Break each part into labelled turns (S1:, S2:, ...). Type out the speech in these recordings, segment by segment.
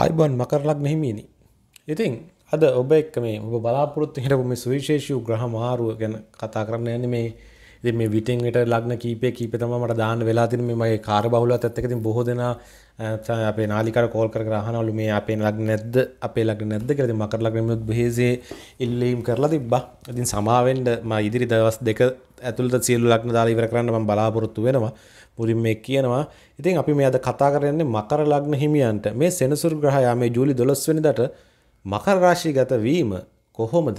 S1: ආයිබන් මකරලක් මෙහිමීනි. ඉතින් අද ඔබ එක් මේ ඔබ බලාපොරොත්තු හිටපු මේ සුවිශේෂූ ග්‍රහ මාරුව ගැන කතා කරන්න යන්නේ මේ ඉතින් මේ විටෙන් විට ලග්න කීපය කීපය තමයි මට දාන්න වෙලා තියෙන මේ මගේ කාර්ය බහුලත්වයත් එක්ක ඉතින් බොහෝ දෙනා අපේ නාලිකාර කෝල් කර කර අහනවලු මේ අපේ ලග්න නැද්ද අපේ ලග්න නැද්ද කියලා ඉතින් මකර ලග්න මෙන්නත් බෙහෙසේ ඉල්ලීම් කරලා තිබ්බා. ඉතින් සමාවෙන්න මම ඉදිරි දවස් දෙක ඇතුළත සියලු ලග්න දාලා ඉවර කරන්න මම බලාපොරොත්තු වෙනවා. මුරින් මේ කියනවා. ඉතින් අපි මේ අද කතා කරන්නේ මකර ලග්න හිමියන්ට මේ සෙනසුරු ග්‍රහයා මේ ජූලි 12 වෙනිදාට මකර රාශිගත වීම කොහොමද?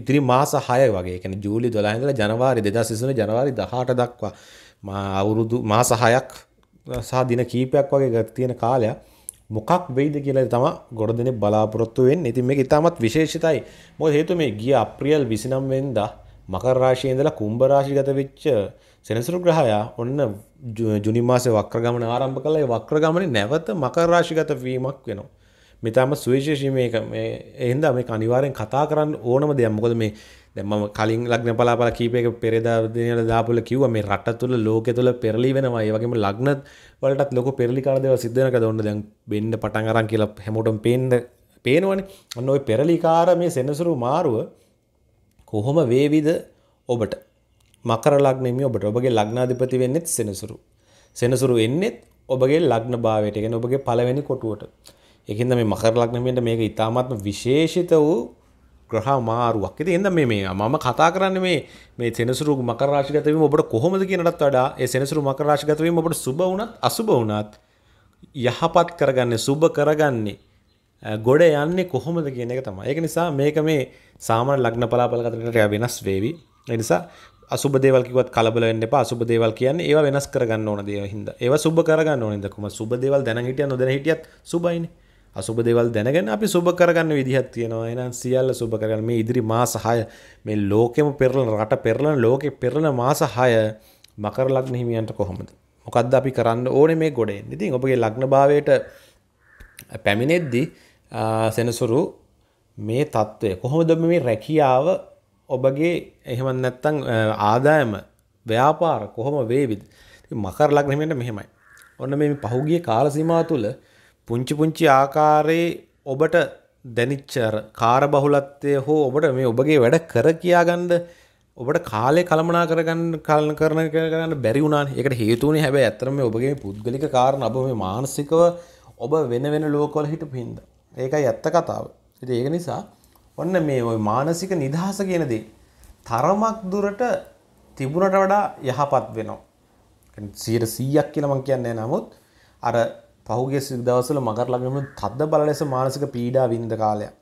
S1: ඉතිරි මාස 6 වගේ. ඒ කියන්නේ ජූලි 12 ඉඳලා ජනවාරි 2023 ජනවාරි 18 දක්වා මා අවුරුදු මාස 6ක් සහ දින කීපයක් වගේ තියෙන කාලයක් මොකක් වෙයිද කියලා තම ගොඩ දෙනෙක් බලාපොරොත්තු වෙන්නේ. ඉතින් මේක ඉතාමත් විශේෂිතයි. මොකද හේතුව මේ ගිය අප්‍රේල් 29 වෙනිදා මකර රාශියේ ඉඳලා කුම්භ රාශිගත වෙච්ච සෙනසුරු ග්‍රහයා ඔන්න ජුනි මාසේ වක්‍ර ගමන ආරම්භ කළා. ඒ වක්‍ර ගමනේ නැවත මකර රාශිගත වීමක් වෙනවා. මේ තාම සුවිශේෂී මේක මේ එහෙනම් මේක අනිවාර්යෙන් කතා කරන්න ඕනම දෙයක්. මොකද මේ දැන් මම කලින් ලග්න පලාපල කීපයක පෙරදා දිනවල දාපුල කිව්වා මේ රට තුල ලෝකෙ තුල පෙරලි වෙනවා. ඒ වගේම ලග්න වලටත් ලොකු පෙරලි කාල දේවල් සිද්ධ වෙනකද ඔන්න දැන් වෙන්න පටන් අරන් කියලා හැමෝටම පේන්න පේනවනේ. ඔන්න ওই පෙරලිකාර මේ සෙනසුරු මාරුව කොහොම වේවිද ඔබට මකර ලග්නෙමි ඔබට ඔබගේ ලග්නාධිපති වෙන්නෙත් සෙනසුරු. සෙනසුරු එන්නෙත් ඔබගේ ලග්න භාවයට ගැන ඔබගේ පළවෙනි කොටුවට. එකහිද මේ මකර ලග්නමෙන්ට මේක ඉතාමත්ම විශේෂිත වූ ග්‍රහ මාරුවක් ඇති එද මේ මම කතා කරන්න මේ මේ සෙනසුරු මකරාශිගතවීම ඔබට කොහොමද කියනටත් වඩා ඒ සෙනසුරු මකරාශිගතවීම ඔබට සුබ වුණත් අසුබ වුණත් යහපත් කරගන්නේ සුබ කරගන්නේ ගොඩ යන්නේ කොහොමද කියන එක තමයි ඒක නිසා මේක මේ සාමාන්‍ය ලග්න පලාපල කතරට වෙනස් වේවි ඒ නිසා අසුබ දේවල් කිව්වත් කලබල වෙන්න එපා අසුබ දේවල් කියන්නේ ඒවා වෙනස් කරගන්න ඕන දේවල් හින්දා ඒවා සුබ කරගන්න ඕන හින්දා කොහොම සුබ දේවල් දැනන් හිටියත් නොදැන හිටියත් සුබයිනේ අසුබ දේවල් දැනගෙන අපි සුබ කරගන්න විදිහක් තියෙනවා එහෙනම් සියල්ල සුබ කරගන්න මේ ඉදිරි මාස 6 මේ ලෝකෙම පෙරලන රට පෙරලන ලෝකෙ පෙරලන මාස 6 මකර ලග්න හිමියන්ට කොහොමද මොකද්ද අපි කරන්න ඕනේ මේ ගොඩේ ඉතින් ඔබගේ ලග්න භාවයට පැමිණෙද්දී සෙනසුරු මේ තත්ත්වය කොහොමද මේ රැකියාව ඔබගේ එහෙම නැත්තං ආදායම ව්‍යාපාර කොහොම වේවිද මකර ලග්නමට මෙහෙමයි ඔන්න මේ පහුගිය කාලසිමා තුළ පුංචි පුංචි ආකාරයේ ඔබට දැනිච්චර කාර බහුලත්වය හෝ ඔබට මේ ඔබගේ වැඩ කර කියාගන්ද ඔබට කාලය කළමනා කරගන්න කලන කරන කරන්න බැරි වුණන් එකට හේතුනේ හැබැ ඇතරම ඔබගේ පුද්ගලික කාරණ ඔබ මේ මානසිකව ඔබ වෙන වෙන ලෝකොල හිට පින්ද ඒකයි ඇත්ත කතාව. ඉතින් ඒක නිසා ඔන්න මේ ওই මානසික නිදහස කියන දේ තරමක් දුරට තිබුණට වඩා යහපත් වෙනවා. සියට සීයක් කියලා මං කියන්නේ නමුත් අර පහුගිය දවස්වල මගර ළඟම තද්ද බල ලෙස මානසික පීඩා විඳ කාලයක්.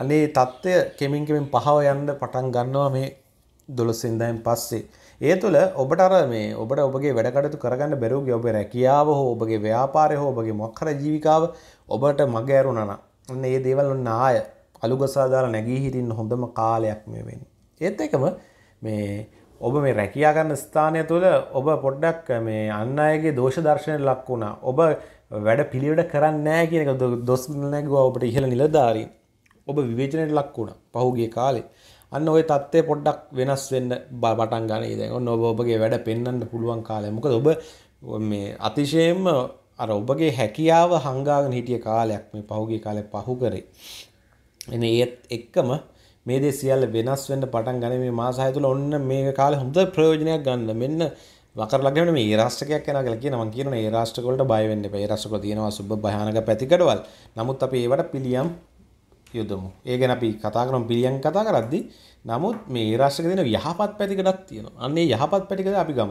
S1: අනේ තත්ත්වය කෙමින් කෙමින් පහව යන්න පටන් ගන්නවා මේ 12 වෙනිදායින් පස්සේ. ඒ තුළ ඔබට අර මේ ඔබට ඔබගේ වැඩකටතු කරගන්න බැරුගේ ඔබ රැකියාව හෝ ඔබගේ ව්‍යාපාරය හෝ ඔබගේ මොක්කර ජීවිකාව ඔබට මග ඇරුණන ඔන්න ඒ දේවල් ඔන්න ආය අලුගසාදාර නැගී හිටින්න හොඳම කාලයක් මේ වෙනි. ඒත් එකම මේ ඔබ මේ රැකයාගන්න ස්ථානය තුළ ඔබ පොඩ්ඩක් මේ අන්න අයගේ දෝෂ දර්ශනය ලක් වුණා ඔබ වැඩ පිළිවට කරන්නෑ කියනක දොස්නැගව ඔබට ඉහළ නිලධාරී ඔබ විවේචනයට ලක් වුණ පහුගේ කාලේ අන්න ඔය තත්ත්වය පොඩ්ඩක් වෙනස් වෙන්න පටන් ගනී දැන් ඔන්න ඔබ ඔබගේ වැඩ පෙන්වන්න පුළුවන් කාලය මොකද ඔබ මේ අතිශයෙන්ම අර ඔබගේ හැකියාව හංගාගෙන හිටිය කාලයක් මේ පහුගිය කාලේ පහු කරේ එනේ ඒත් එක්කම මේ දේ සියල්ල වෙනස් වෙන්න පටන් ගන්නේ මේ මාස 6 තුල ඔන්න මේ කාලේ හොඳ ප්‍රයෝජනයක් ගන්න මෙන්න වකරලගෙන මේ රාෂ්ටකයක් යනවා කියලා කියනවා මම කියනවා ඒ රාෂ්ටක වලට බය වෙන්න එපා ඒ රාෂ්ටක තියෙනවා සුබ භයානක පැතිකඩවල් නමුත් අපි ඒවට පිළියම් යොදමු ඒ ගැන අපි කතා කරම් පිළියන් කතා කරද්දි නමුත් මේ රාශ්ක දෙන යහපත් පැතිකටක් තියෙන අන්නේ යහපත් පැටිකද අපි ගම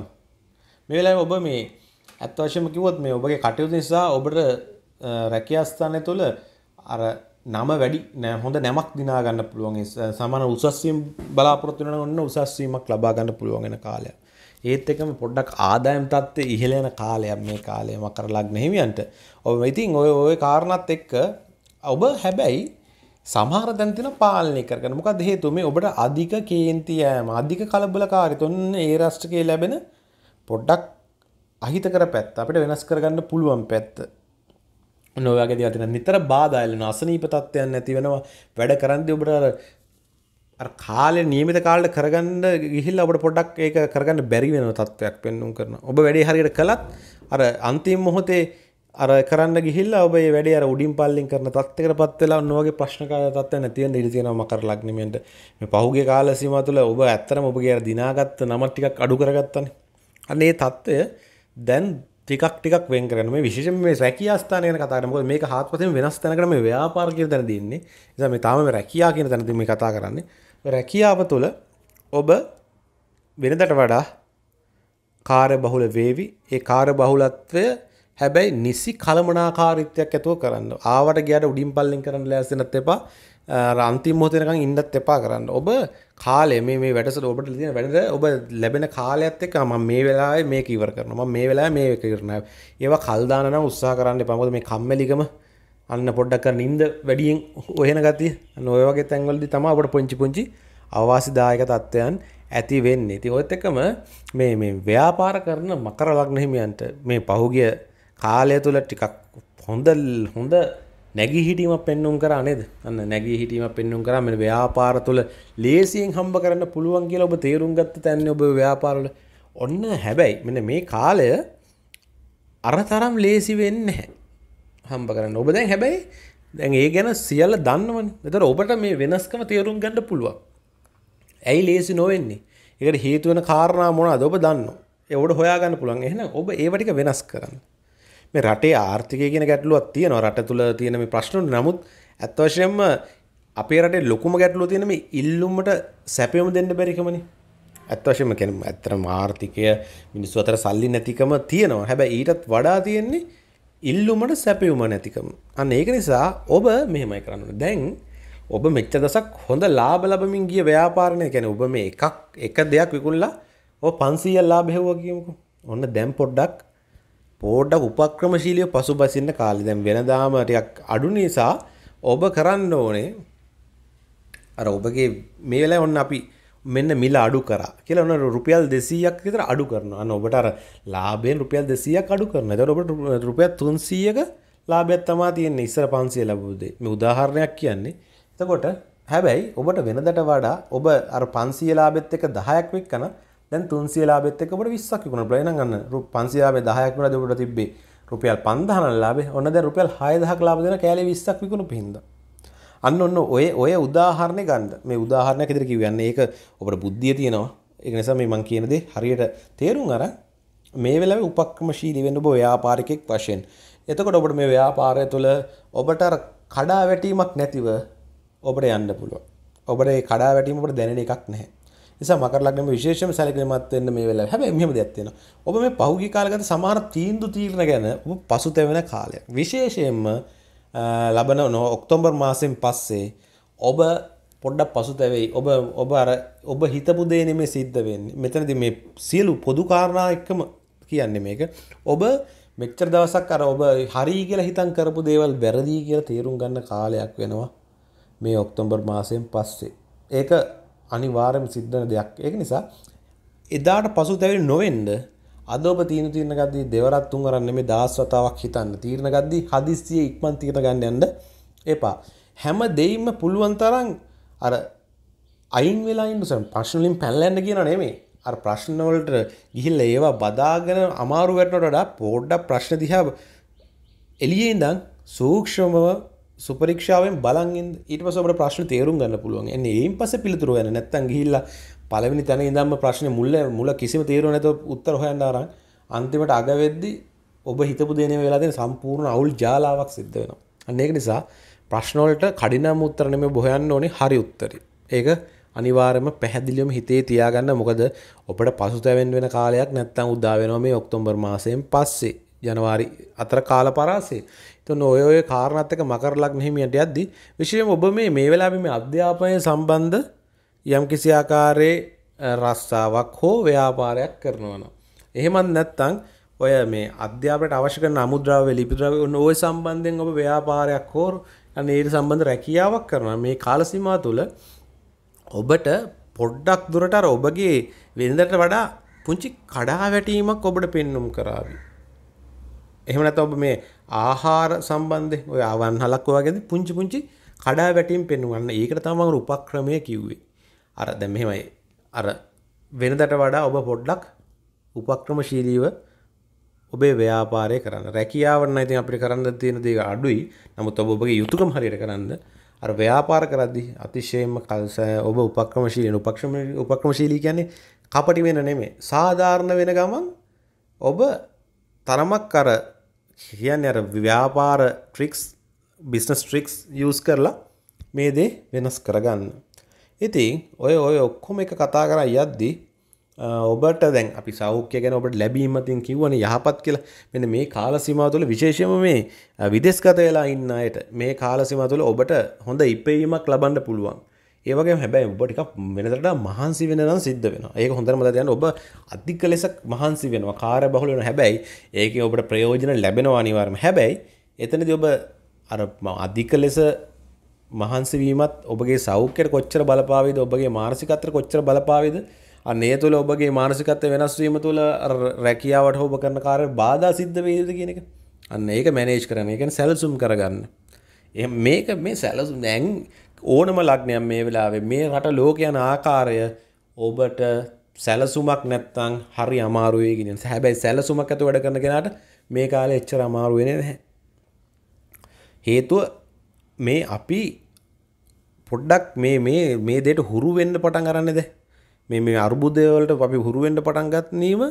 S1: මේලා ඔබ මේ ඇත්වශයම කිවොත් මේ ඔබගේ කටයුතු නිසා ඔබට රැකියස්ථානය තුළ අර නම වැඩි නෑ හොඳ නැමක් දිනාගන්න පුළුවන් සමන උසස්වීම් බලාපොරොත්තු වෙන ඔන්න උසස්වීමක් ලබා ගන්න පුළුවන් වෙන කාලය. ඒත් එකම පොඩ්ඩක් ආදායම් තත්ත්වයේ ඉහළ යන කාලයක් මේ කාලය මකර ලග්න හිමියන්ට. ඔබ ඉතින් ඔය ඔය කාරණාත් එක්ක ඔබ හැබැයි සමහර දැන්තින පාලනය කරන මොකක් හේතු මේ ඔබට අධික කේන්තියෑම අධික කලබලකාරිතුන්න ඒ රෂ්ටකය ලැබෙන පොඩ්ඩක් අහිත කර පැත් අපට වෙනස් කරගන්න පුළුවන් පැත්ත නොවගේ අතින නිතර බාදායලන අසනීප තත්වයන් නැති වෙනවා වැඩ කරන්දි ඔබට කාලය නියමිත කාලට කරගන්න ගිහිල් අපට පොඩක් ඒක කරගන්න බැරි වෙන තත්වයක් පෙන්නුම් කරන ඔබ වැඩේ හරියට කළත් අර අන්තිම් මොහොතේ අර කරන්න ගිහිල්ලා ඔබ වැඩ අර උඩින් පල්ලින් කරන තත්වකට පත් වෙලා ඔන්නෝගේ ප්‍රශ්නකාර තත්ත්වයක් නැති වෙන්න ඉඩ තියෙනවා මකර ලග්නෙමෙන්ට මේ පහුගිය කාල සීමාව තුළ ඔබ ඇත්තටම ඔබගේ අර දිනාගත්ත නම ටිකක් අඩු කරගත්තානේ අන්න ඒ තත්ත්වය දැන් ටිකක් ටිකක් වෙන් කරන මේ විශේෂයෙන් මේ රැකියා ස්ථානය ගැන කතා කරන මොකද මේක හාත්පසින් වෙනස් තැනකට මේ ව්‍යාපාර කියන තැන දින්නේ නිසා මේ තාම මේ රැකියා කියන තැනදී මේ කතා කරන්නේ රැකියාව තුළ ඔබ වෙනදට වඩා කාර්ය බහුල වේවි ඒ කාර්ය බහුලත්වය හැබැයි නිසි කළමනාකාරිත්වයක් ඇතුව කරන්න ආවට ගයට උඩින් පල්ලින් කරන්න ලෑසනත් එපා රන්තිම් මෝතනකං ඉන්නත් එපා කරන්න ඔබ කාලය මේ වැටස ඔබට තින වැඩට ඔබ ලැබෙන කාලයක්ත් එක ම මේ වෙලා මේ ඉවර කරනවා මේ වෙලා මේ එක කරන ඒවා කල්දානන උත්සා කරන්න පමුද මේ කම්මලිකම අන්න පොඩ්ඩක් නින්ද වැඩියෙන් ඔහෙන ගති නොයවගේ තැන්වලදි තම අපට පොංචි පුංචි අවාසිදායක තත්ත්වයන් ඇති වෙන්නේ ති ඔත් එකම මේ ව්‍යාපාර කරන මකර ලක්නහිමියන්ට මේ පහුගිය කාලය තුළ ටිකක් හොඳ හොඳ නැගි හිටීම පෙන්නුම් කර නේද අන්න නැගී හිටීම පෙන්නුම් කර මෙ ව්‍යාපාර තුළ ලේසියෙන් හම්බ කරන්න පුළුවන් කියලා ඔබ තේරුම් ගත්ත තැන්න ඔබ ව්‍යාපාරල ඔන්න හැබැයි මෙන මේ කාලය අර තරම් ලේසි වෙන්න හැ හම්බ කරන්න ඔබ දැන් හැබැයි දැන් ඒ ගැන සියල්ල දන්නවන් එතර ඔබට මේ වෙනස්කම තේරුම් ගණඩ පුළුවන් ඇයි ලේසි නොවෙන්නේ එකට හේතුවන කාරණා මොනා ද ඔබ දන්න එවට හොයාගන්න පුළන් එහෙන ඔබ ඒවටික වෙනස් කරන්න මේ රටේ ආර්ථිකය කියෙන ගැටලුවත් තියෙනවා රට තුළ තියෙන මේ ප්‍රශ්න නමුත් ඇත්වශයෙන්ම අපේ රටේ ලොකුම ගැටලුව තියෙනම ඉල්ලුම්මට සැපයම දෙන්න බැරිකමනි ඇත්වශයම කෙනම් ඇතරම ආර්ථිකය මිනිස්සු අතර සල්ලි නැතිකම තියෙනවා හැබැ ඊටත් වඩා තියෙන්නේ ඉල්ලුමට සැපයුම නැතිකම අන්න ඒක නිසා ඔබ මෙහෙමයි කරන්න දැන් ඔබ මෙච්ච දසක් හොඳ ලාබ ලබමින් ගිය ව්‍යාපාරණය ගැන ඔබ මේ එකක් එක දෙයක් විකුල්ලා ඕ පන්සීල් ලාබෙහව්ව කියමුකු ඔන්න දැම් පොඩ්ඩක් පෝඩ්ඩක් උපක්‍රමශීලිය පසුබසින්න කාලේ දැන් වෙනදාම ටිකක් අඩු නිසා ඔබ කරන්න ඕනේ අර ඔබගේ මේ වෙලාවේ ඔන්න අපි මෙන්න මිල අඩු කරා කියලා ඔන්න රුපියල් 200ක් විතර අඩු කරනවා. අන්න ඔබට අර ලාභයෙන් රුපියල් 200ක් අඩු කරනවා. එතකොට ඔබට රුපියල් 300ක ලාභයක් තමයි තියෙන්නේ ඉස්සර 500 ලැබුවදේ. මේ උදාහරණයක් කියන්නේ. එතකොට හැබැයි ඔබට වෙනදට වඩා ඔබ අර 500 ලාභෙත් එක්ක 10ක් වික්කන දැන් 300 ලාභෙත් එක්ක ඔබට 20ක් විකුණන්න පුළුවන් එහෙනම් ගන්න රු 500 ලාභේ 10ක් වෙලාද ඔබට තිබ්බේ රුපියල් 5000 ලාභේ ඔන්න දැන් රුපියල් 6000ක් ලාභ දෙන කෑලේ 20ක් විකුණුපු හින්දා අන්න ඔන්න ඔය ඔය උදාහරණය ගන්න මේ උදාහරණයක් ඉදිරිය කියවන්නේ ඒක ඔබට බුද්ධිය තියෙනවා ඒක නිසා මේ මම කියන දේ හරියට තේරුම් අරන් මේ වෙලාවේ උපක්‍රමශීලී වෙන්න ඔබ ව්‍යාපාරිකෙක් වශයෙන් එතකොට ඔබට මේ ව්‍යාපාරය තුළ ඔබට කඩා වැටීමක් නැතිව ඔබට යන්න පුළුවන් ඔබට ඒ කඩා වැටීම ඔබට දැනෙන එකක් නැහැ නිසා මකර ලග්නෙම විශේෂම සැලකිලිමත් වෙන්න මේ වෙලාව. හැබැයි මෙහෙම දෙයක් තියෙනවා. ඔබ මේ පහුගිය කාලගත සමහර තීන්දුව තීරණ ගැන ඔබ පසුතැවෙන කාලයක්. විශේෂයෙන්ම ලබන ඔක්තෝබර් මාසයෙන් පස්සේ ඔබ පොඩ්ඩක් පසුතැවෙයි. ඔබ ඔබ අර ඔබ හිතපු දේ නෙමෙයි සිද්ධ වෙන්නේ. මෙතනදී මේ සියලු පොදු කාරණා එක්කම කියන්නේ මේක. ඔබ මෙච්චර දවසක් අර ඔබ හරි කියලා හිතන් කරපු දේවල් වැරදි කියලා තේරුම් ගන්න කාලයක් වෙනවා මේ ඔක්තෝබර් මාසයෙන් පස්සේ. ඒක අනිවාර්යයෙන් සිද්ධ වෙන දෙයක්. ඒක නිසා එදාට පසුතැවිලි නොවෙන්න අද ඔබ තීන තීන ගද්දී දෙවරක් තුන් වරක් නෙමෙයි දහස් වතාවක් හිතන්න. තීරණ ගද්දී හදිස්සියේ ඉක්මන් තීරණ ගන්න යන්න එපා. හැම දෙයින්ම පුළුවන් තරම් අර අයින් වෙලා ඉන්න සම් ප්‍රශ්න වලින් පැනලා යන්න කියන නෙමෙයි. අර ප්‍රශ්න වලට ගිහිල්ලා ඒවා බදාගෙන අමාරු වෙනට වඩා පොඩ්ඩක් ප්‍රශ්න දිහා එළියේ ඉඳන් සූක්ෂමව සුපරික්ෂාවෙන් බලන්ගෙන් ඊට පස ඔබට ප්‍රශ්න තේරුම් ගන්න පුළුවන් එන්න ඒම් පස පිළිතුරු යන නැත්තන් ගිහිල්ලා පළවෙනි තැන ඉඳන්ම ප්‍රශ්න මුල්ල මුල කිසිම තේරුව නැතව උත්තර හොයන්න ආරන් අන්තිමට අග වෙද්දි ඔබ හිතපු දෙන වෙලා දෙන සම්පූර්ණ අවුල් ජාලාවක් සිද්ධ වෙනවා අන්න ඒක නිසා ප්‍රශ්න වලට කඩිනම් උත්තර නෙමෙයි බොහයන්න ඕනේ හරි උත්තරේ ඒක අනිවාර්යයෙන්ම පැහැදිලිවම හිතේ තියාගන්න මොකද ඔබට පසුතැවෙන්න වෙන කාලයක් නැත්තම් උදා වෙනවා මේ ඔක්තෝබර් මාසයෙන් පස්සේ ජනවාරි අතර කාල පරාසය තොන් ඔය ඔය කාරණත්තක මකරලක් මෙහිමියට යද්දි විශෂයෙන් ඔබ මේ මේ වෙලාබි මේ අධ්‍යාපනය සම්බන්ධ යම් කිසි ආකාරයේ රස්සාවක් හෝ ව්‍යාපාරයක් කරනවන. එහෙමත් නැත්තං ඔය මේ අධ්‍යාපට අවශ්‍යක නමුද්‍රාව ලිපිද්‍රව ඔය සම්බන්ධයෙන් ඔබ ව්‍යාපාරයක් හෝ ඒයට සම්බන්ධ රැකියාවක් කරන මේ කාලසිමා තුළ ඔබට පොඩ්ඩක් දුරට ඔබගේ වෙනදට වඩා පුංචි කඩා වැටීමක් ඔබට පෙන්නුම් කරාවි. එහෙම නැත්නම් ඔබ මේ ආහාර සම්බන්ධයෙන් ඔය ආවන්හලක් වගේදී පුංචි පුංචි කඩා වැටීම් පෙන්වන්න. ඒකට තමයි මම උපක්‍රමය කිව්වේ. අර දැන් මෙහෙමයි. අර වෙනදට වඩා ඔබ පොඩ්ඩක් උපක්‍රමශීලීව ඔබේ ව්‍යාපාරය කරන්න. රැකියාව නම් ඉතින් අපිට කරන්න තියෙන දේ අඩුයි. නමුත් ඔබ ඔබගේ යුතුයකම් හරියට කරන්න. අර ව්‍යාපාර කරද්දී අතිශයින්ම කල්ස ඔබ උපක්‍රමශීලී උපක්‍රම උපක්‍රමශීලී කියන්නේ කපටි වෙන නෙමෙයි. සාධාරණ වෙන ගමන් ඔබ තරමක් අර කියන්නේ අර ව්‍යාපාර ට්‍රික්ස් බිස්නස් ට්‍රික්ස් යූස් කරලා මේ දේ වෙනස් කරගන්න. ඉතින් ඔය ඔය ඔක්කොම එක කතා කරා යද්දී ඔබට දැන් අපි සෞඛ්‍ය ගැන ඔබට ලැබීමතින් කිව්වනේ යහපත් කියලා මෙන්න මේ කාල සීමාව තුළ විශේෂයෙන්ම මේ විදේශගත වෙලා ඉන්න අයට මේ කාල සීමාව තුළ ඔබට හොඳ ඉපෙීමක් ලබන්න පුළුවන්. ඒවගේ හැබැයි ඔබ ටිකක් වෙනසට මහන්සි වෙන නම් සිද්ධ වෙනවා. ඒක හොඳටම මතක තියාගන්න ඔබ අධික ලෙස මහන්සි වෙනවා, කාර්යබහුල වෙනවා. හැබැයි ඒකෙන් ඔබට ප්‍රයෝජන ලැබෙනවා අනිවාර්යයෙන්ම. හැබැයි එතනදී ඔබ අර අධික ලෙස මහන්සි වීමත් ඔබගේ සෞඛ්‍යයට කොච්චර බලපාවේද ඔබගේ මානසිකත්වයට කොච්චර බලපාවේද අනේ තුළ ඔබගේ මානසිකත්වය වෙනස් වීම තුළ රැකියාවට ඔබ කරන කාර්ය බාධා සිද්ධ වේද කියන එක අන්න ඒක මැනේජ් කරන්න. ඒ කියන්නේ සැලසුම් කරගන්න. එහෙනම් මේක මේ සැලසුම් දැන් ඕනම ලග්නයක් මේ වෙලාවේ මේ රට ලෝක යන ආකාරය ඔබට සැලසුමක් නැත්තම් හරි අමාරුයි කියන හැබැයි සැලසුමක් ඇතුව වැඩ කරන කෙනාට මේ කාලේ එච්චර අමාරු වෙන්නේ නැහැ. හේතුව මේ අපි පොඩ්ඩක් මේ මේ මේ දෙයට හුරු වෙන්න පටන් අරන්නේද? මේ මේ අර්බුදය වලට අපි හුරු වෙන්න පටන් ගන්නීම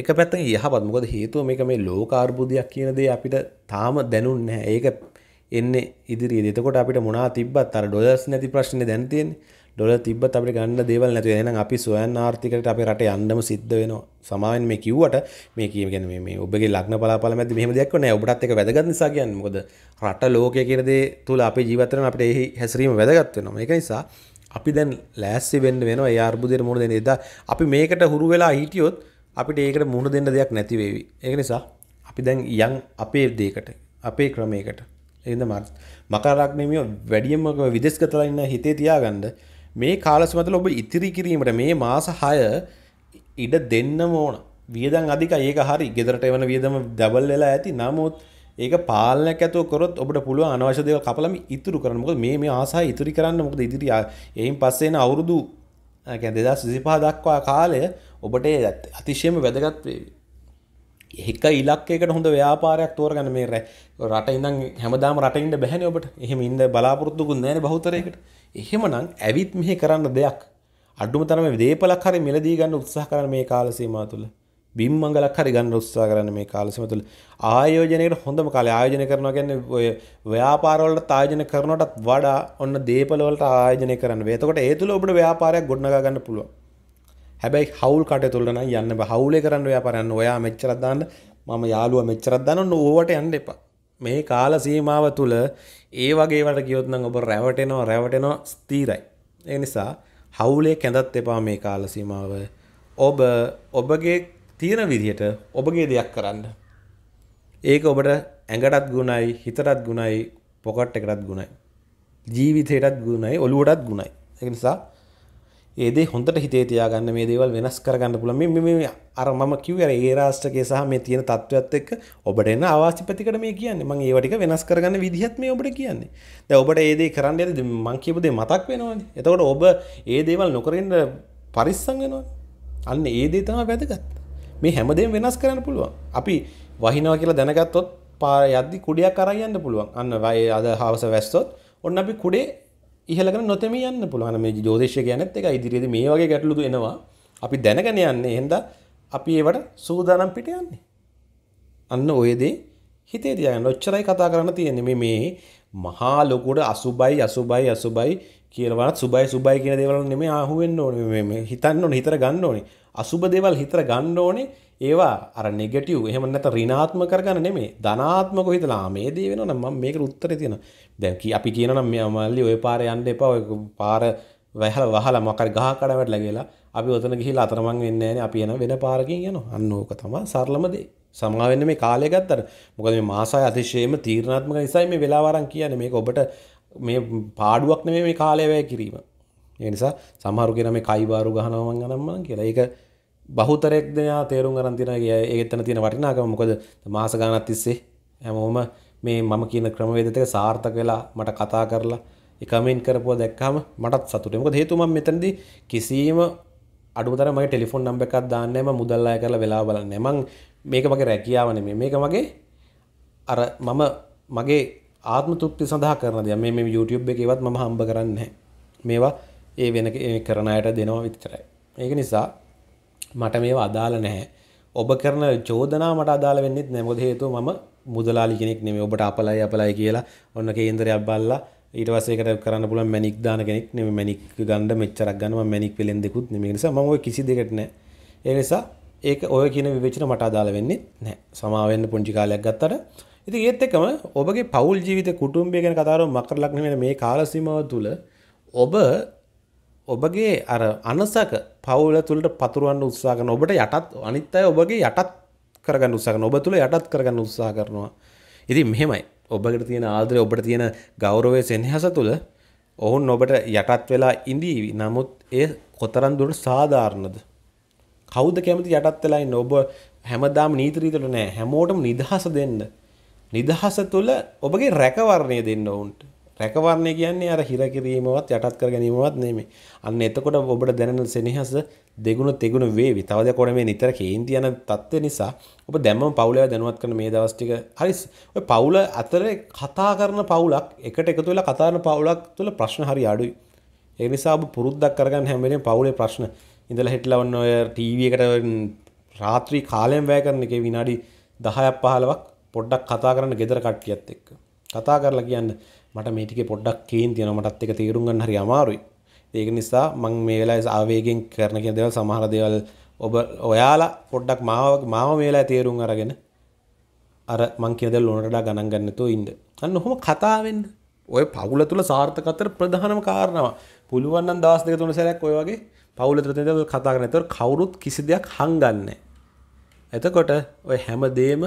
S1: එක පැත්තකින් යහපත්. මොකද හේතුව මේක මේ ලෝක අර්බුදයක් කියන දේ අපිට තාම දැනුන්නේ නැහැ. ඒක එන්නේ ඉදිරියේ එතකොට අපිට මොනා තිබ්බත් අර ඩොලර්ස් නැති ප්‍රශ්නේ දැන් තියෙන්නේ ඩොලර් තිබ්බත් අපිට ගන්න දේවල් නැතුව එහෙනම් අපි සොයන ආර්ථිකයට අපේ රට යන්නම සිද්ධ වෙනවා සමාවෙන් මේ කිව්වට මේ කිය කියන්නේ මේ ඔබගේ ලග්න පලාපල මැද්ද මෙහෙම දෙයක් නැහැ ඔබටත් ඒක වැදගත් නිසා කියන්නේ මොකද රට ලෝකය කියන දේ තුල අපේ ජීවිතේ අපිට එහි හැසිරීම වැදගත් වෙනවා මේක නිසා අපි දැන් ලෑස්ති වෙන්න වෙනවා ඒ අර්බුදයට මුහුණ දෙන්න. එදා අපි මේකට හුරු වෙලා හිටියොත් අපිට ඒකට මුහුණ දෙන්න දෙයක් නැති වෙවි. ඒක නිසා අපි දැන් යන් අපේ දෙයකට අපේ ක්‍රමයකට එද මත් මකරක්නමිය වැඩියම විදෙස්ගතලන්න හිතේ තියාගන්ඩ මේ කාලස්මතල ඔබ ඉතිරි කිරීමට මේ මාස හය ඉඩ දෙන්න මෝන වියදන් අධික ඒක හරි ගෙදරට එවන වියදම දබල් වෙලා ඇති නමුත් ඒක පාලනයක් ඇතුව කොරොත් ඔබට පුළුව අනවශ්‍යදය කපලම ඉතුරු කරනමුක මේ මේ ආසා ඉතුරි කරන්න මොකද ඉදිරියා එයින් පස්සේන අවුරුදු දෙදස් සිසිපා දක්වා කාලය ඔබට අතිශයම වැදගත් වේවි එක ඉලක්කයකට හොඳ ව්‍යාපාරයක් තෝරගන්න මේ රට ඉඳන් හැමදාම රටඉන්න බැහැන ඔබට එහෙම ඉන්න බලාපොරොත්තුකුන් නෑන බහතරයකට එහෙමනම් ඇවිත් මෙහෙ කරන්න දෙයක් අඩුම තරම දේපලක් හරි මෙලදී ගන්න උත්සාහ කරන මේ කාලසීමා තුළ බිම්මංගලක් හරි ගන්න උත්සාහ කරන්න මේ කාලසීම තුළ ආයෝජනයකට හොඳම කාලේ ආයෝජනය කරනවා කියන්නේ ඔය ව්‍යාපාරවලට ආයෝජන කරනටත් වඩා ඔන්න දේපලවලට ආයෝජනය කරන්න. එතකොට ඒ තුළ ඔබට ව්‍යාපාරයක් ගොඩනගා ගන්න පුළුවන්. හැබැයි හවුල් කට තුළන යන්න හවුලේ කරන්න යාපරන්න ඔයා මෙච්චරදදාන්න මම යාළුව මෙච්චරදදාන්න ඕවට යන්න එපා මේ කාල සීමාව තුළ ඒ වගේට ගියොත්න ඔබ රැවටෙනෝ රැවටෙනෝ ස්තීරයි ඒ නිසා හවුලේ කැඳත් එපා මේ කාල සීමාව ඔබ ඔබගේ තියෙන විදිහට ඔබගේ දෙයක් කරන්න ඒක ඔබට ඇඟටත් ගුණයි හිතරත් ගුණයි පොකට් එකටත් ගුණයි ජීවිතයටත් ගුණයි ඔලුවටත් ගුණයි එක නිසා ඒදේ හොඳට හිතේ තියාගන්න මේ දේවල් වෙනස් කරගන්න පුළම මේ අර මම කිවර ඒ රාෂ්ටකය සහ මේ තියෙන තත්ත්වත් එක් ඔබට එන්න අවාසිපතිකට මේ කියන්න ම ඒවටික වෙනස් කරගන්න විදිහත් මේ ඔබට කියන්නේ ද ඔබට ඒදේ කරන්න ඇද මංකිපදේ මතක් වෙනවාද එතකොට ඔබ ඒ දේවල් නොකරෙන්ට පරිස්සංගෙනවා අන්න ඒදේ තම වැදගත් මේ හැමදේ වෙනස් කරන්න පුළුවන් අපි වහිනවා කියලා දැනගත්තොත් පාර යද්දි කුඩියක් කරයන්න පුළුවන් අන්න වය අද හවස වැස්සොත් ඔන්න අපි කුඩේ ඉහලගෙන නොතෙම යන්න පුළුවන් මේ ජෝතිෂය කියන්නේ ඒක ඉදිරියේදී මේ වගේ ගැටලු එනවා අපි දැනගෙන යන්නේ එහෙනම් අපි ඒවට සූදානම් පිට යන්නේ අන්න ඔය දේ හිතේ තියාගන්න ඔච්චරයි කතා කරන්න තියෙන්නේ මේ මේ මහා ලොකුට අසුබයි අසුබයි අසුබයි කියලවත් සුබයි සුබයි කියන දේවල් නෙමෙයි ආහුවෙන්න ඕනේ මේ හිතන්න ඕනේ හිතර ගන්න ඕනේ අසුබ දේවල් හිතර ගන්න ඕනේ ඒවා අර නෙගටිව් එහෙම නැත්නම් ඍණාත්මක කරගන්න නෙමෙයි ධනාත්මකව හිතලා මේ දේ වෙනවා නම් මම මේකට උත්තරේ තියෙනවා දැන් කි අපි කියනවා නම් මෙයා මල්ලි ওই පාරේ යන්න එපා ඔය පාර වැහලා වහලා මොකක් ගහ කඩ වැටලා ගිහලා අපි ඔතන ගිහිලා අතරමං වෙන්නේ නැහැ අපි යන වෙන පාරකින් යනවා අන්න ඕක තමයි සරලම දේ සමාවෙන්න මේ කාලය ගත්තට මොකද මේ මාසය අතිශයම තීරණාත්මක නිසායි මේ වෙලාවරන් කියන්නේ මේක ඔබට මේ පාඩුවක් නෙමෙයි මේ කාලය වැය කිරීම. ඒ නිසා සමහරු කියන මේ කයිබාරු ගහනවා මං ගනම්මන් කියලා. ඒක බහුතරෙක්දයා තේරුම් අරන්තිනගේ ඒත්තන තියෙන වටිනාකම මොකද මාස ගානත් තිස්සේ හැමෝම මේ මම කියන ක්‍රමවේදතක සාර්ථක වෙලා මට කතා කරලා එකමෙන් කරපුව දැක්කම මටත් සතුටමක හේතුම මෙතැදි කිසිීම අඩුතර මගේ ටෙලිෆොන් නම්බ එකක් දාන්නම මුදල්ලාය කරලා වෙලා බලන්න මං මේක මගේ රැකියාවන මේ මේක මගේ අර මම මගේ ආත්ම තුක්ති සඳහා කරන දෙය මේ YouTube එකවත් මම හම්බ කරන්න මේවා ඒ වෙන කරනයට දෙනවා විතරයි ඒක නිසා මට මේවා අදාළ නැහැ. ඔබ කරන චෝදනා මට අදාළ වෙන්නෙත් නැහැ. මොකද හේතුව මම මුදලාලි කෙනෙක් නෙමෙයි. ඔබට අපලයි අපලයි කියලා ඔන්න කේන්දරයක් බල්ලා ඊට පස්සේ ඒකට කරන්න පුළුවන් මැනික් දාන කෙනෙක් නෙමෙයි. මැනික් ගන්න මෙච්චරක් ගන්න මම මැනික් පිළෙන් දෙකුත් නෙමෙයි. ඒ නිසා මම ওই කිසි දෙකට නැහැ. ඒ නිසා ඒක ඔය කියන විවේචන මට අදාළ වෙන්නේ නැහැ. සමා වෙන්න පුංචි කාලයක් ගත්තට ඉතින් ඒත් එක්කම ඔබගේ පෞල් ජීවිත කුටුම්බය ගැන කතාව කරමු මකර ලග්න වෙන මේ කාල සීමාව තුළ ඔබ ඔබගේ අර අනසක පවුල තුළට පතුරුවන්න උත්සාගන ඔබට යටත් අනිත් අය ඔබගේ යටත් කරගන්න උත්සාගන ඔබ තුළ යටත් කරගන්න උත්සා කරනවා ඉති මෙහෙමයි ඔබට තියෙන ආදරය ඔබට තියෙන ගෞරවය සෙන්හස තුළ ඔවුන් ඔබට යටත් වෙලා ඉඳීවි නමුත් ඒ කොතරන් දුට සාධාරණද කෞද කැමති යටත් වෙලායි ඔබ හැමදාම නීතරීතට නෑ හැමෝටම නිදහස දෙන්න නිදහස තුළ ඔබගේ රැකවරණය දෙන්න ඔවුන්ට රැකවරණය කියන්නේ අර හිර කිරීමවත් යටත් කර ගැනීමවත් නෙමෙයි. අන්න එතකොට ඔබට දැනෙන සෙනෙහස දෙගුණ තෙගුණ වේවි. තවද කොට මේ නිතර කේන්ති යන தත්ත්වය නිසා ඔබ දැම්මම පවුල දැනුවත් කරන මේ දවස් ටික හරි ඔය පවුල අතරේ කතා කරන පවුලක් එකට එකතු වෙලා කතා කරන පවුලක් තුළ ප්‍රශ්න හරි අඩුයි. ඒ නිසා ඔබ පුරුද්දක් කරගන්න හැම වෙලේම පවුලේ ප්‍රශ්න ඉඳලා හිටලා වන්න ඔය ටීවී එකට රාත්‍රී කාලයෙන් වැය කරන එකේ විනාඩි 10ක් 15ක් පොඩ්ඩක් කතා කරන්න gedara කට්ටියත් එක්ක. කතා කරලා කියන්න මට මේ ටිකේ පොඩ්ඩක් කේන් තියෙනවා මටත් ඒක තේරුම් ගන්න හරි අමාරුයි. ඒක නිසා මම මේ වෙලාවේ ආවේගෙන් කරන කියන දේවල් සමහර දේවල් ඔබ ඔයාලා පොඩ්ඩක් මාව මාව මේ වෙලාවේ තේරුම් අරගෙන අර මං කියන දේවල් ඕනට වඩා ගණන් ගන්න නැතුව ඉන්න. අන්න ඔහොම කතා වෙන්න. ඔය පවුල තුල සාර්ථකත්වයට ප්‍රධානම කාරණාව. පුළුවන් නම් දවස් දෙක තුන සැරයක් ඔය වගේ පවුල තුල තියෙන දේවල් කතා කරන්න. ඒතකොට කවුරුත් කිසි දෙයක් හංගන්නේ නැහැ. එතකොට ඔය හැම දෙෙම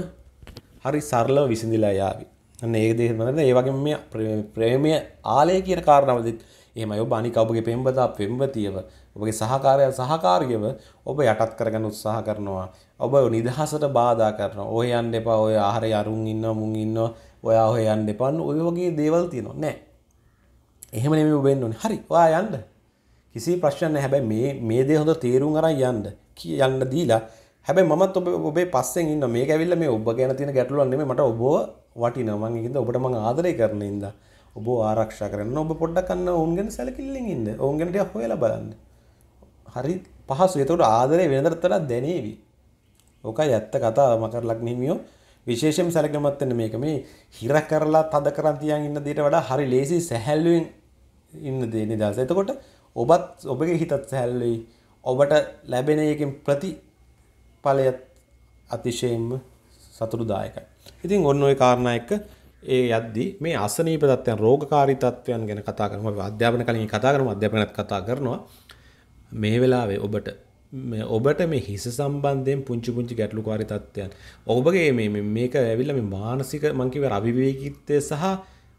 S1: හරි සරලව විසඳිලා යාවි. ඒ දේමද ඒවගේ මේ ප්‍රේමය ආලය කියන කාරණාවදත් එහම ඔබ අනි කවගේ පෙම්බතා පෙම්බතියව ඔබගේ සහකාරය සහකාරයව ඔබ යටත් කරගන්න උත්සාහ කරනවා ඔබ නිදහසට බාධා කරන ඔය යන්න එපා ඔය ආහර අරුන් ඉන්න මුන් ඉන්න ඔයා ඔය යන්න එපන්න ඔය වගේ දේවල් තියෙනවා නෑ එහෙම නෙම වෙන්න ඕනේ හරි ඔයා යන්න කිසි ප්‍රශ්න නැහැ හැබැයි මේ මේ දේ හොඳ තේරුම් අරන් යන්න යන්න දීලා හැබැයි මමත් ඔබ ඔබේ පස්සෙන් ඉන්න මේක ඇවිල්ලා මේ ඔබ ගැන තියෙන ගැටලුවක් නෙමෙයි මට ඔබව වටින මංගේද ඔබට මං ආදරය කරන ඉද ඔබ ආරක්ෂා කරන්න ඔබ පොඩ්ඩක්න්න ඔවන්ගෙන සැලකිල්ලින් ඉන්න ඔවන්ගෙට හොල බලන්න හරි පහසු එතකට ආදරය වෙනදරත්තල දැනේවි ඕකයි ඇත්ත කතා මකර ලක්නීමියෝ විශේෂම් සැලකමත්තන මේක මේ හිර කරලා තද කරන්තියන් ඉන්න දේට වඩා හරි ලේසි සැහැල්ලුවෙන් ඉන්න දේ නිදස එතකොට ඔබත් ඔබගේ හිතත් සැහැල්ලුයි ඔබට ලැබෙන එකින් ප්‍රති පලයත් අතිශයෙන්ම සතුරුදායකයි ඉතින් ඔන්න ඔය කාරණා එක්ක ඒ යද්දි මේ අසනීප තත්ත්වයන් රෝගකාරී තත්ත්වයන් ගැන කතා කරනවා අපි අධ්‍යාපන කලින් කතා කරමු අධ්‍යාපනත් කතා කරනවා මේ වෙලාවේ ඔබට ඔබට මේ හිස සම්බන්ධයෙන් පුංචි පුංචි ගැටලුකාරී තත්ත්වයන් ඔබගේ මේ මේක ඇවිල්ලා මේ මානසික මං කිව්වේ අවිවේකීත්වය සහ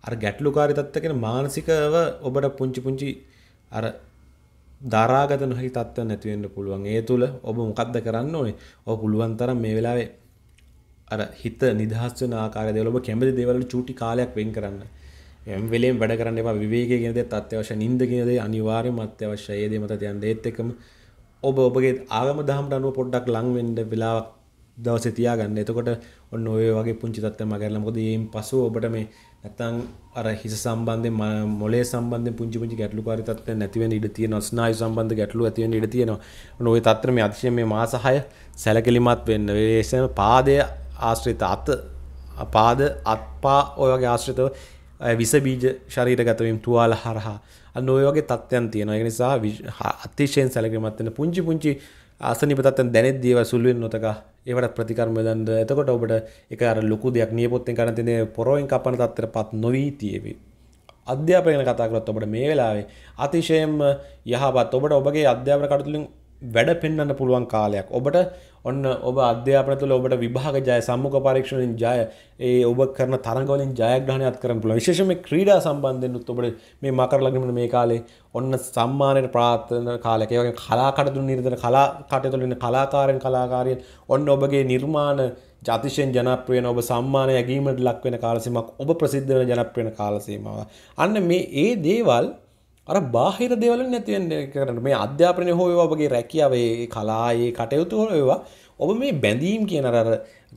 S1: අර ගැටලුකාරී තත්ත්ව කියන මානසිකව ඔබට පුංචි පුංචි අර දරාගත නොහැකි තත්ත්වයන් නැති වෙන්න පුළුවන්. ඒ තුල ඔබ මොකද්ද කරන්න ඕනේ? ඔබ පුළුවන් තරම් මේ වෙලාවේ අර හිත නිදහස් වෙන ආකාරය දේවල් ඔබ කැමති දේවල් චූටි කාලයක් වෙන් කරන්න. එම් වෙලෙන් වැඩ කරන්න එපා විවේකයේ කියන දේත් අත්‍යවශ්‍ය නිින්ද කියන දේ අනිවාර්යයෙන්ම අත්‍යවශ්‍යයි. ඒ දේ මත තියන්න. ඒත් එක්කම ඔබ ඔබගේ ආගම දහමට අනුව පොඩ්ඩක් ලං වෙන්න වෙලාවක් දවසේ තියාගන්න. එතකොට ඔන්න ඔය වගේ පුංචි තත්ත්වයක් මගහැරලා මොකද ඊයින් පස්සෙ ඔබට මේ නැත්තම් අර හිස සම්බන්ධයෙන් මොලේ සම්බන්ධයෙන් පුංචි පුංචි ගැටලුකාරී තත්ත්වයන් නැති වෙන ඉඩ තියෙනවා. ස්නායු සම්බන්ධ ගැටලු ඇති වෙන ඉඩ තියෙනවා. ඔන්න ඔය තත්ත්වෙ මේ අතිශය මේ මාස 6 සැලකිලිමත් වෙන්න. ඒ පාදයේ ආශ්‍රිත අත පාද අත්පා ඔයගේ ආශ්‍රිතව විසබීජ ශරීර ගතවීම් තුවාල හරහා අන්න ඔයගේ තත්ත්යන් තියෙන එක නිසා අතිශයෙන් සැලකිමත්වෙන පුංචි පුංචි ආසනිපතත්තන් දැනෙත් දේව සුල්ුවෙන් නොතක ඒවට ප්‍රතිකර්ම දන්ද එතකොට ඔබට එක අර ලොකු දෙයක් නියපොත්තෙන් කරන තිනේ පොරෝයින් කපන තත්තර පත් නොවී තියවී අධ්‍යාපන කතාකරත් ඔබට මේ වෙලාවේ අතිශයම යහපත් ඔබට ඔබගේ අධ්‍යාපන කටතුලින් වැඩ පෙන්න්න පුළුවන් කාලයක් ඔබට ඔන්න ඔබ අධ්‍යාපන තුළ ඔබට විභාග ජය සම්මුඛ පරීක්ෂණයෙන් ජය ඒ ඔබ කරන තරඟවලින් ජයග්‍රහණයක් කරන්න පුළුවන් විශේෂයෙන්ම ක්‍රීඩා සම්බන්ධයෙන් උත් ඔබට මේ මකර ලග්නෙ මේ කාලේ ඔන්න සම්මානයට ප්‍රාර්ථනා කාලයක් ඒ වගේ කලා කටයුතු නිරතන කලා කටයුතු වලින් කලාකාරයන් කලාකාරියන් ඔන්න ඔබගේ නිර්මාණ ජාතිශයෙන් ජනප්‍රිය වෙන ඔබ සම්මාන යැගීමට ලක් වෙන කාලසීමාවක් ඔබ ප්‍රසිද්ධ වෙන ජනප්‍රිය වෙන කාලසීමාව අන්න මේ ඒ දේවල් අර බාහිර දේවල් නැතිවෙන්න කරන්න මේ අධ්‍යාපනය හෝ ඒවාගේ රැකියාවේ කලායේ කටයුතු හෝ ඒවා ඔබ මේ බැඳීම් කියන අර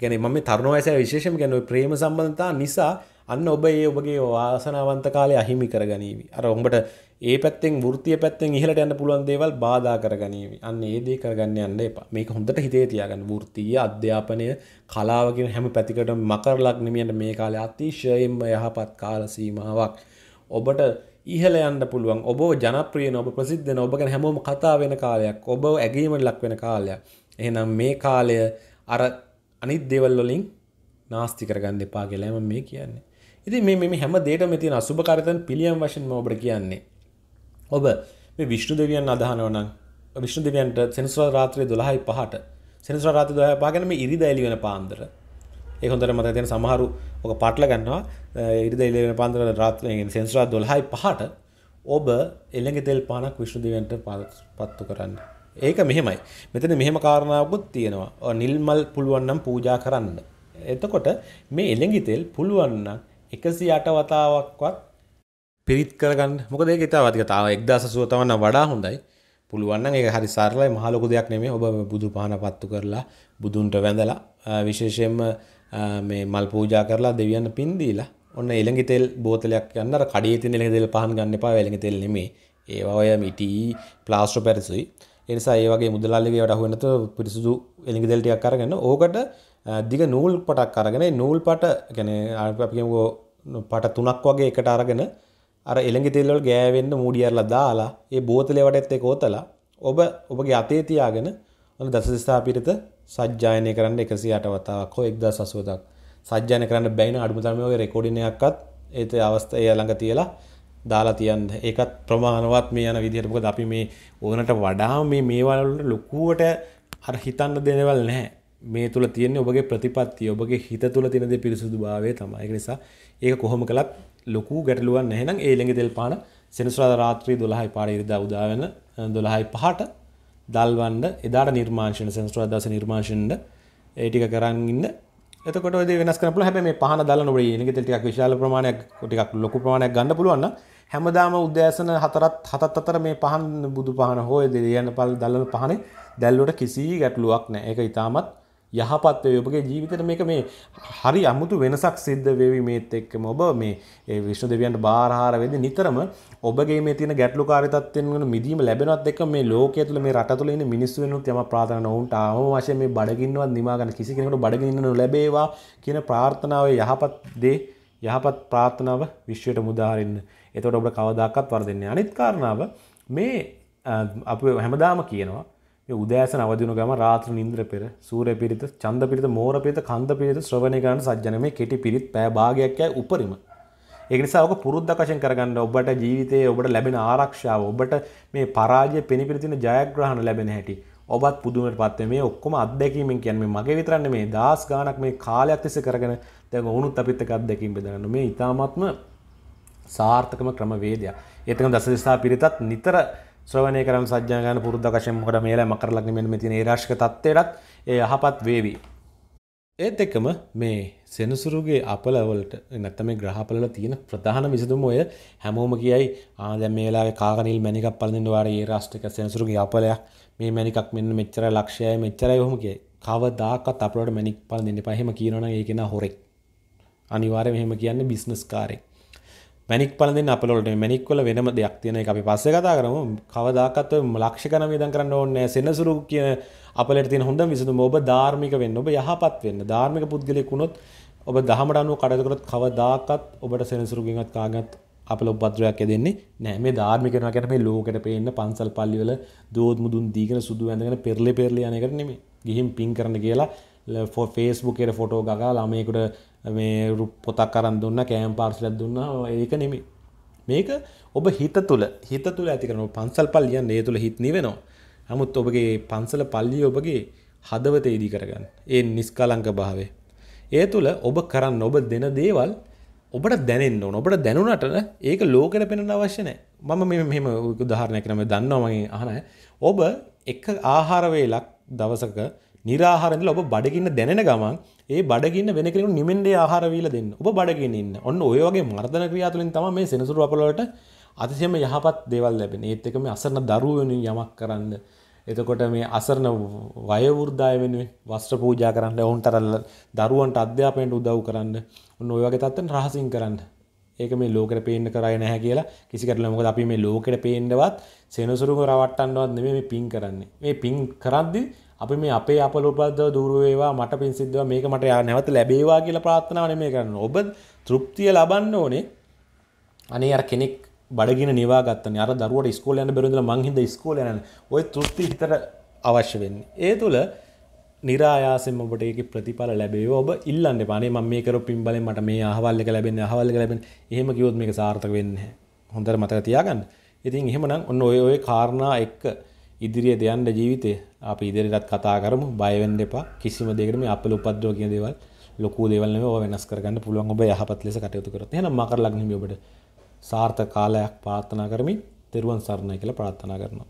S1: ගැන මම තරුණ වයස විශේෂම ගැන ප්‍රේම සම්බන්ධතා නිසා අන්න ඔබ ඒ ඔබගේ වාසනාවන්ත කාලය අහිමි කරගනීවි. අර උඹට ඒ පැත්තෙන් වෘත්තිය පැත්තෙන් ඉහළට යන්න පුළුවන් දේවල් බාධා කරගනීවි. අන්න ඒ දේ කරගන්න යන්න එපා. මේක හොඳට හිතේ තියාගන්න. වෘත්තිය, අධ්‍යාපනය, කලාව කියන හැම පැතිකටම මකරලක් නෙමෙයි මේ කාලේ අතිශයින්ම යහපත් කාල සීමාවක්. ඔබට ඉහල යන්න පුළුවන් ඔබ ජනප්‍රියන ඔබ ප්‍රසිද්ධන ඔබ ගැන හැමෝම කතා වෙන කාලයක් ඔබ ඇගීමට ලක් වෙන කාලයක් එහෙනම් මේ කාලය අර අනිත් දේවල් වලින් නාස්ති කරගන්න එපා කියලා මම මේ කියන්නේ. ඉතින් මේ මේ හැම දෙයකම තියෙන අසුභකාරීතන් පිළියම් වශයෙන් මම ඔබට කියන්නේ. ඔබ මේ විෂ්ණු දෙවියන් අදහනවා නම් විෂ්ණු දෙවියන්ට සෙනසුරාදා රාත්‍රියේ 12යි 5ට සෙනසුරාදා රාත්‍රියේ 12යි 5 ගැන මේ ඉරිදා එළි වෙන පාන්දර ඒ හොඳට මත තියෙන සමහරු ඔක පටල ගන්නවා ඉරිද එළවෙන පාන්දර රාත් සෙන්සුරා දොළහයි පහට ඔබ එළඟ තෙල් පානක් විශ්ණුදිවන්ට පත්තු කරන්න. ඒක මෙහෙමයි. මෙතන මෙහෙම කාරණාවකුත් තියෙනවා. නිල්මල් පුළුවන් නම් පූජා කරන්න. එතකොට මේ එළඟි තෙල් පුළුවන් නම් 108 වතාවක්වත් පිරිත් කරගන්න. මොකද ඒක ඊට අධික තාව 1080 තවන්න වඩා හොඳයි. පුළුවන් නම් ඒක හරි සරලයි මහ ලොකු දෙයක් නෙමෙයි. ඔබ බුදු පහන පත්තු කරලා බුදුන්ට වැඳලා විශේෂයෙන්ම මේ මල් පූජා කරලා දෙවියන්න පින් දීලා ඔන්න එළඟි තෙල් බෝතලයක් ගන්න අර කඩේ තියෙන එළඟි තෙල් පහන් ගන්න එපා එළඟි තෙල් නෙමෙයි ඒවා ඔය මිටි ප්ලාස්ටර් පැරිසුයි ඒ නිසා ඒ වගේ මුදලාලිගේ වට අහු වෙනත පිරිසුදු එළඟි තෙල් ටිකක් අරගෙන ඕකට දිග නූල් පටක් අරගෙන නූල් පට يعني අපි කියමුකෝ පට තුනක් වගේ එකට අරගෙන අර එළඟි තෙල් වල ගෑවෙන්න මූඩි අරලා දාලා ඒ බෝතලේ වටෙත් ඒක ඕතලා ඔබ ඔබගේ අතේ තියාගෙන ඔන්න දසදිස්ථාපිරිත සජ්ජායනය කරන්න එකසි අට වතාවක් හෝ එක්ද සසුවතක් සජ්ජායන කරන්න බැයින අඩුමුතරම ඔය රෙකෝඩිනයක්ත් ඒත අවස්ථ එය ළඟ තියලා දාලා තියන්න ඒකත් ප්‍රමාණවත් මේ යන විදිහට මොකද අපි මේ ඕනට වඩා මේ මේවලට ලොකුවට අර හිතන්න දෙනවල් නැහැ මේ තුළ තියෙන්නේ ඔබගේ ප්‍රතිපත්තිය ඔබගේ හිත තුළ තියෙන දේ පිරිසුදු භාවය තමයි. ඒක නිසා ඒක කොහොම කළත් ලොකු ගැටලුවක් නැහැ නම් ඒ ළඟ දෙල් පාන සෙනසුරාදා රාත්‍රී 12යි පාට ඉරිදා උදා වෙන 12යි 5ට දල්වන්ඩ එදාට නිර්මාශන සෙන්ස්ට්‍රා දස නිර්මාශන්ට ඒටික කරන්නන්න එතකොට වෙනස් කරපු හැම මේ පහන දල නොේ නක ටික් විශාල ප්‍රමාණයක් කොටික් ලොකු ප්‍රමාණයක් ගන්න පුළුවන්න හැමදාම උදෑසන හතරත් හතත් අතර මේ පහන් බුදු පහන හෝ දෙයන්න පල් දල්ලන පහනේ දැල්ලොට කිසි ගැටලුවක් නෑ එක ඉතාමත් යහපත් වේ ඔබගේ ජීවිතයට මේක මේ හරි අමුතු වෙනසක් සිද්ධ වෙවි මේත් එක්කම ඔබ මේ විශ්ව දෙවියන්ට බාරහාර වෙද නිතරම ඔබගේ මේ තියෙන ගැටලු කාරිතත්වයෙන් වන මිදීම ලැබෙනවත් එක්ක මේ ලෝකය තුළ මේ රට තුළ ඉන්න මිනිස්සු වෙනුත් යම ප්‍රාර්ථනා නොවුන්ට ආම වශයෙන් මේ බඩගින්නවත් නිමා ගන්න කිසි කෙනෙකුට බඩගින්න නොලැබේවා කියන ප්‍රාර්ථනාවේ යහපත් දේ යහපත් ප්‍රාර්ථනාව විශ්වයට මුදාහරින්න. එතකොට ඔබට කවදාකවත් වරදින්නේ. අනිත් කාරණාව මේ අප හැමදාම කියනවා මේ උදෑසන අවදිනු ගම රාත්‍ර නින්ද්‍ර පෙර සූර්ය පිරිත චන්ද පිරිත මෝර පිරිත කන්ද පිරිත ශ්‍රවණය කරන සජ්ජන මේ කෙටි පිරිත් පෑ භාගයක් ඇයි උපරිම ඒ නිසා ඔක පුරුද්දක් වශයෙන් කරගන්න ඔබට ජීවිතයේ ඔබට ලැබෙන ආරක්ෂාව ඔබට මේ පරාජය පිනිපිරිතින ජයග්‍රහණ ලැබෙන හැටි ඔබත් පුදුමට පත්වේ මේ ඔක්කොම අත්දැකීමෙන් කියන්නේ මගේ විතරන්න මේ දහස් ගානක් මේ කාලයක් තිස්සේ කරගෙන දැන් වුණුත් අපිත් එක්ක අත්දැකීම් බෙදගන්න මේ ඊ타මාත්ම සාර්ථකම ක්‍රමවේදයක්. ඒතකම දසදෙසා පිරිතත් නිතර ශ්‍රවණය කරම් සජ්ඥාගන පුරද්දකශයෙන් හොට මේලා මකරලක් මෙ තින රශ්ක තත්වයටත් ඒ යහපත් වේවී. ඒත් එකම මේ සෙනසුරුගේ අපලවලට නැත්තම ග්‍රහපලල තියෙන ප්‍රධාන විසඳුම ඔය හැමෝම කියයි ආද මේලා කාගනිල් මැනිකක් පලඳින් වාර ඒ රාෂ්ටික සෙනසුරුගේ අපලයක් මේ මැනිකක් මෙන්න මෙච්චර ලක්ෂය මෙච්චරයි හොම කිය කවදාකත් අපලට මැනික් පල දෙන්න පහෙම කියනවන ඒකෙන හොරෙක් අනිවාරය මෙහෙම කියන්න බිස්නස් කාරෙක් මැනික් පලඳින් අපලට මැනික්වල වෙනම දෙයක් තියෙන එක අපි පස්ස කතා කරම කවදක්ත්ව ලක්ෂකන විදන් කරන්න ඕන්න සෙනසුරු කියන අපලට තින හොඳ විසඳ ඔබ ධාර්මික වෙන්න ඔබ යහපත් වෙන්න ධාර්මික පුද්ගලෙකුණොත් ඔබ දහමට අනුව කඩකරොත් කවදාකත් ඔබට සෙනසුරුගින්ත් කාගත් අපල ඔබද්‍රයක් දෙන්නේ නෑ මේ ධාර්මිකන කට මේ ලෝකට පේන්න පන්සල් පල්ලිවල දෝත් මුදුන් දීගෙන සුදු ඇඳගෙන පෙරලි පෙරලි යනකරනෙම ගිහිම් පින් කරන කියලා ෆෝ ෆේස්බුකයට ෆොටෝ ගගා ළමයකුට මේ රුප් පොතක් අරන් දුන්න කෑම් පාර්සලක් දුන්න ඒක නෙමේ මේක ඔබ හිත තුළ හිත තුළ ඇති කරන පන්සල් පල්ලියන් ඒ තුළ හිත් නිවෙනවා නමුත් ඔබගේ පන්සල පල්ලිය ඔබගේ හදවත ඉදි කරගන්න ඒ නිස්කලංක භාවේ ඒ තුළ ඔබ කරන්න ඔබ දෙන දේවල් ඔබට දැනෙන්න ඕන ඔබට දැනුනට ඒක ලෝකෙට පෙනෙන අවශ්‍ය නැහැ මම මේ මෙහෙම උදාහරණයක් නම දන්නවා මගේ අහන ඔබ එක ආහාර වේලක් දවසක නිරාහාරදල ඔබ බඩගින්න දැනෙන ගමන් ඒ බඩගින්න වෙනකරු නිමෙන්ඩේ ආහාරවීල දෙන්න ඔබ බඩගින්න ඉන්න ඔන්න ඔයගේ මර්ධන ක්‍රියාතුලින් තම මේ සෙනසුරු අපලට අතිසයම යහපත් දෙවල් ලැබෙන ඒත් එක මේ අසරණ දරුවනින් යමක් කරන්න එතකොට මේ අසරණ වයවෘද්ධය වෙන වස්ත්‍ර පූජා කරන්න ඔවුන් තරල්ල දරුවන්ට අධ්‍යාපනයට උදව් කරන්න ඔන්න ඔයගේ තත්තන් රහසින් කරන්න ඒක මේ ලෝකට පේන්න කරයි නැහැ කියලා කිසි කරල මොකද අපි මේ ලෝකට පේන්නවත් සෙනසුරුම රවට්ටන්නවත් නෙමේ මේ පින් කරන්නේ මේ පින් කරද්දි අපි මේ අපේ අපලොබද්දව දුරුවේවා මට පින් සිද්ධව මේක මට නැවත ලැබේවා කියලා ප්‍රාත්ථනාවන මේ කරන්න ඔබ තෘප්තිය ලබන්න ඕනේ අනේ අර කෙනෙක් බඩගෙන නිවාගත්තන අර දරුවට ස්කෝල යන බැරිඳල මංහිද ස්කෝල යන ඔය තෘප්ති හිතර අවශ්‍ය වෙන්නේ ඒ තුළ නිරායාසෙන් ඔබට ඒක ප්‍රතිඵල ලැබේ ඔබ ඉල්ලන්න පානේ මම මේ කරු පින්බලෙන් මට මේ අහවල් එක ලැබෙන්නේ අහවල් එක ලැබෙන්නේ එහෙම කිව්වොත් මේක සාර්ථක වෙන්නේ නැහැ හොඳට මතක තියාගන්න ඉතින් එහෙමනම් ඔන්න ඔය ඔය කාරණා එක්ක ඉදිරියට යන්න ජීවිතේ අපි ඉදිරියටත් කතා කරමු බය වෙන්න එපා කිසිම දෙයකට මේ අපල උපද්දව කියන දේවල් ලොකු දේවල් නෙමෙයි ඔය වෙනස් කරගන්න පුළුවන් ඔබ යහපත් ලෙස කටයුතු කරොත් එහෙනම් මකර ලග්න හිමි ඔබට සාර්ථක කාලයක් ප්‍රාර්ථනා කරමින් තෙරුවන් සරණයි කියලා ප්‍රාර්ථනා කරනවා